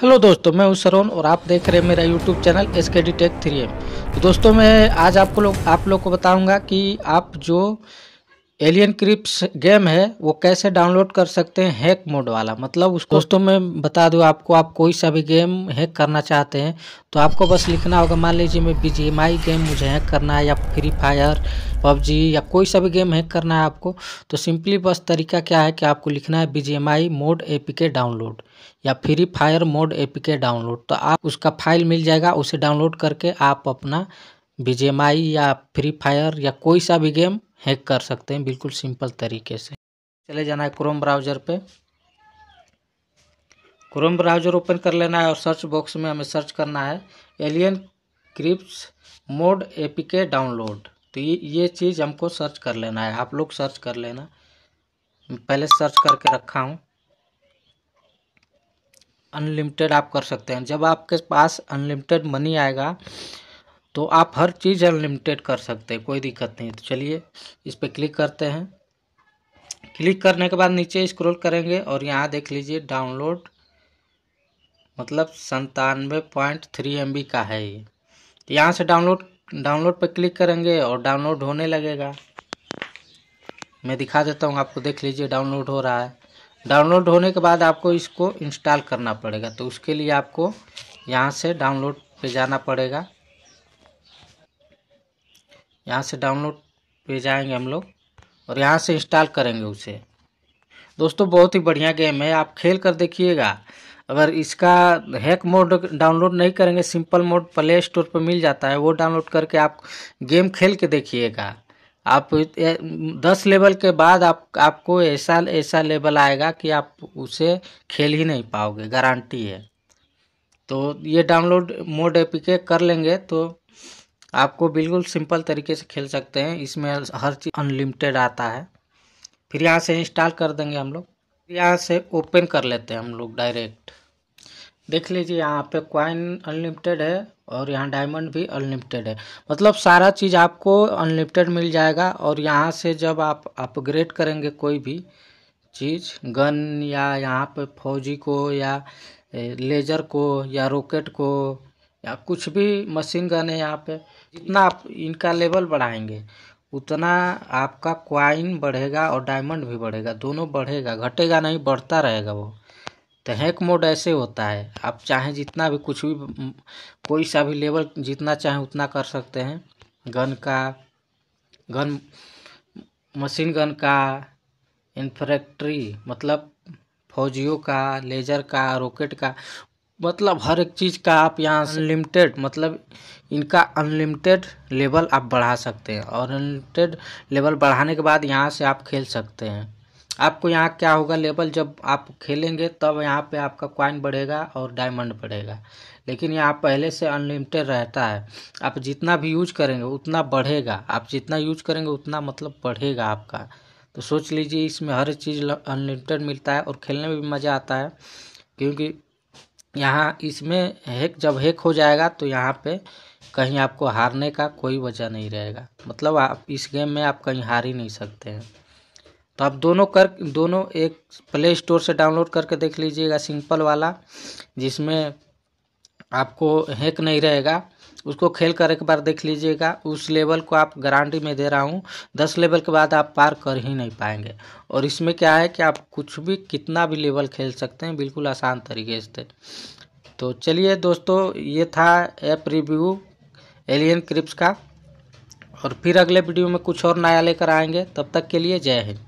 hello दोस्तों मैं हूं सरोन और आप देख रहे हैं मेरा YouTube channel S K D tech three M तो दोस्तों मैं आज आपको लोग आप लोग को बताऊंगा कि आप जो एलियन क्रिप्स गेम है वो कैसे डाउनलोड कर सकते हैं हैक मोड वाला मतलब उसको दोस्तों मैं बता दूँ आपको आप कोई सा भी गेम हैक करना चाहते हैं तो आपको बस लिखना होगा मान लीजिए मैं बी जी गेम मुझे हैक करना है या फ्री फायर पबजी या कोई सा भी गेम हैक करना है आपको तो सिंपली बस तरीका क्या है कि आपको लिखना है बी मोड ए डाउनलोड या free fire mod A download तो आप उसका फाइल मिल जाएगा उसे डाउनलोड करके आप अपना बी या फ्री फायर या कोई सा भी गेम हैक कर सकते हैं बिल्कुल सिंपल तरीके से चले जाना है क्रोम ब्राउज़र पे क्रोम ब्राउज़र ओपन कर लेना है और सर्च बॉक्स में हमें सर्च करना है alien creeps mod APK download तो ये ये चीज़ हमको सर्च कर लेना है आप लोग सर्च कर लेना पहले सर्च करके रखा हूँ अनलिमिटेड आप कर सकते हैं जब आपके पास अनलिमिटेड मनी आएगा तो आप हर चीज़ अनलिमिटेड कर सकते हैं कोई दिक्कत नहीं तो चलिए इस पर क्लिक करते हैं क्लिक करने के बाद नीचे स्क्रॉल करेंगे और यहाँ देख लीजिए डाउनलोड मतलब संतानवे पॉइंट थ्री एम का है ये तो यहाँ से डाउनलोड डाउनलोड पर क्लिक करेंगे और डाउनलोड होने लगेगा मैं दिखा देता हूँ आपको देख लीजिए डाउनलोड हो रहा है डाउनलोड होने के बाद आपको इसको इंस्टॉल करना पड़ेगा तो उसके लिए आपको यहाँ से डाउनलोड पे जाना पड़ेगा यहाँ से डाउनलोड पे जाएंगे हम लोग और यहाँ से इंस्टॉल करेंगे उसे दोस्तों बहुत ही बढ़िया गेम है आप खेल कर देखिएगा अगर इसका हैक मोड डाउनलोड नहीं करेंगे सिंपल मोड प्ले स्टोर पर मिल जाता है वो डाउनलोड करके आप गेम खेल के देखिएगा आप दस लेवल के बाद आप आपको ऐसा ऐसा लेवल आएगा कि आप उसे खेल ही नहीं पाओगे गारंटी है तो ये डाउनलोड मोड के कर लेंगे तो आपको बिल्कुल सिंपल तरीके से खेल सकते हैं इसमें हर चीज़ अनलिमिटेड आता है फिर यहाँ से इंस्टॉल कर देंगे हम लोग यहाँ से ओपन कर लेते हैं हम लोग डायरेक्ट देख लीजिए यहाँ पे क्वाइन अनलिमिटेड है और यहाँ डायमंड भी अनलिमिटेड है मतलब सारा चीज़ आपको अनलिमिटेड मिल जाएगा और यहाँ से जब आप अपग्रेड करेंगे कोई भी चीज़ गन या यहाँ पे फौजी को या लेजर को या रॉकेट को या कुछ भी मशीन गन है यहाँ पे जितना आप इनका लेवल बढ़ाएंगे उतना आपका क्वाइन बढ़ेगा और डायमंड भी बढ़ेगा दोनों बढ़ेगा घटेगा नहीं बढ़ता रहेगा वो तो हैक मोड ऐसे होता है आप चाहें जितना भी कुछ भी कोई सा भी लेवल जितना चाहें उतना कर सकते हैं गन का गन मशीन गन का इन्फ्रैक्ट्री मतलब फौजियों का लेजर का रॉकेट का मतलब हर एक चीज़ का आप यहाँ अनलिमिटेड मतलब इनका अनलिमिटेड लेवल आप बढ़ा सकते हैं और अनलिमिटेड लेवल बढ़ाने के बाद यहाँ से आप खेल सकते हैं आपको यहाँ क्या होगा लेवल जब आप खेलेंगे तब यहाँ पे आपका क्वाइन बढ़ेगा और डायमंड बढ़ेगा लेकिन यहाँ पहले से अनलिमिटेड रहता है आप जितना भी यूज करेंगे उतना बढ़ेगा आप जितना यूज करेंगे उतना मतलब बढ़ेगा आपका तो सोच लीजिए इसमें हर चीज़ अनलिमिटेड मिलता है और खेलने में भी मज़ा आता है क्योंकि यहाँ इसमें हैक जब हैक हो जाएगा तो यहाँ पे कहीं आपको हारने का कोई वजह नहीं रहेगा मतलब आप इस गेम में आप कहीं हार ही नहीं सकते हैं तो आप दोनों कर दोनों एक प्ले स्टोर से डाउनलोड करके देख लीजिएगा सिंपल वाला जिसमें आपको हैक नहीं रहेगा उसको खेल कर एक बार देख लीजिएगा उस लेवल को आप गारंटी में दे रहा हूँ दस लेवल के बाद आप पार कर ही नहीं पाएंगे और इसमें क्या है कि आप कुछ भी कितना भी लेवल खेल सकते हैं बिल्कुल आसान तरीके से तो चलिए दोस्तों ये था ऐप रिव्यू एलियन क्रिप्स का और फिर अगले वीडियो में कुछ और नया लेकर आएंगे तब तक के लिए जय हिंद